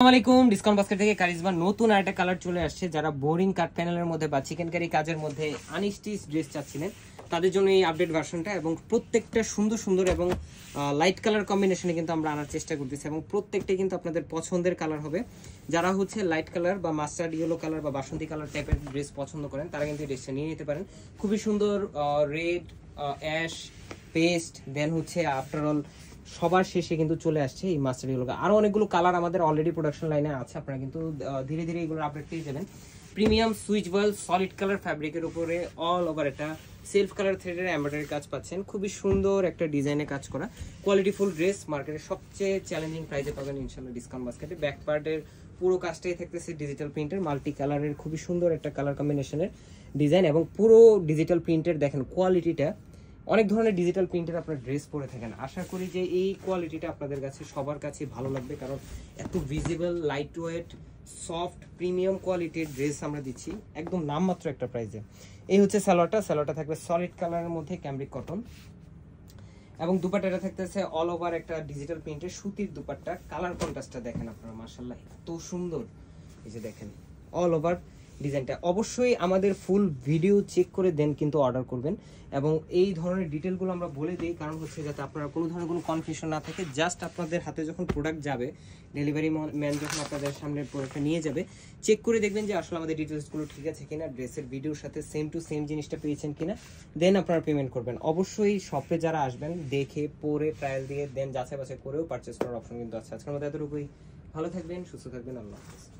আসসালামাইকুম ডিসকাউন্ট বাস্কার থেকে কারিজমা নতুন একটা কালার চলে আসছে যারা বোরিং কাট প্যানেলের মধ্যে বা চিকেনকারি কাজের মধ্যে আনিস্টিস ড্রেস চাচ্ছিলেন তাদের জন্য এই আপডেট ভার্সনটা এবং প্রত্যেকটা সুন্দর সুন্দর এবং লাইট কালার কম্বিনেশনে কিন্তু আমরা আনার চেষ্টা করতেছি এবং প্রত্যেকটাই কিন্তু আপনাদের পছন্দের কালার হবে যারা হচ্ছে লাইট কালার বা মাস্টার্ড ইয়েলো কালার বা বাসন্তী কালার টাইপের ড্রেস পছন্দ করেন তারা কিন্তু ড্রেসটা নিয়ে নিতে পারেন খুবই সুন্দর রেড অ্যাশ পেস্ট দেন হচ্ছে আফটার অল সবার শেষে কিন্তু চলে আসছে এই মাস্টারিগুলোকে আরও অনেকগুলো কালার আমাদের অলরেডি প্রোডাকশন লাইনে আছে আপনারা কিন্তু ধীরে ধীরে এগুলো আপডেট পেয়ে যাবেন premium Swiss voile solid colour ফ্যাব্রিকের উপরে অল ওভার একটা সেলফ কালার থ্রেডের এম্ব্রয়ডারি কাজ পাচ্ছেন খুবই সুন্দর একটা ডিজাইনে কাজ করা কোয়ালিটিফুল ড্রেস মার্কেটের সবচেয়ে চ্যালেঞ্জিং প্রাইসে পাবেন ইনশাল্লাহ ডিসকাউন্ট বাস্কেটে ব্যাক পার্টের পুরো কাজটাই থাকতেছে ডিজিটাল প্রিন্টের মাল্টি কালারের খুবই সুন্দর একটা কালার কম্বিনেশনের ডিজাইন এবং পুরো ডিজিটাল প্রিন্টের দেখেন কোয়ালিটিটা অনেক ধরনের ডিজিটাল প্রিন্টের আপনার ড্রেস পরে থাকেন আশা করি যে এই কোয়ালিটিটা আপনাদের কাছে সবার কাছে ভালো লাগবে কারণ এত visible light weight soft premium কোয়ালিটির ড্রেস আমরা দিচ্ছি একদম নামমাত্র একটা প্রাইজে এই হচ্ছে স্যালোয়ারটা স্যালোয়ারটা থাকবে সলিড কালারের মধ্যে ক্যামব্রিক কটন এবং দুপাটাটা থাকতেছে অল ওভার একটা ডিজিটাল প্রিন্টের সুতির দুপাট্টা কালার কন্ট্রাস্টটা দেখেন আপনারা মার্শাল্লাহ এত সুন্দর এই যে দেখেন অল ওভার ডিজাইনটা অবশ্যই আমাদের ফুল ভিডিও চেক করে দেন কিন্তু অর্ডার করবেন এবং এই ধরনের ডিটেলগুলো আমরা বলে দিই কারণ হচ্ছে যাতে আপনারা কোনো ধরনের কোনো কনফিউশন না থাকে জাস্ট আপনাদের হাতে যখন প্রোডাক্ট যাবে ডেলিভারি ম্যান যখন আপনাদের সামনের প্রোডাক্টটা নিয়ে যাবে চেক করে দেখবেন যে আসলে আমাদের ডিটেলসগুলো ঠিক আছে কিনা ড্রেসের ভিডিওর সাথে সেম টু সেম জিনিসটা পেয়েছেন কিনা দেন আপনারা পেমেন্ট করবেন অবশ্যই শপে যারা আসবেন দেখে পরে ট্রায়াল দিয়ে দেন যাচাই বাছাই করেও পারচেস করার অপশন কিন্তু আছে আজকের মধ্যে এতটুকুই ভালো থাকবেন সুস্থ থাকবেন আল্লাহ হাফিজ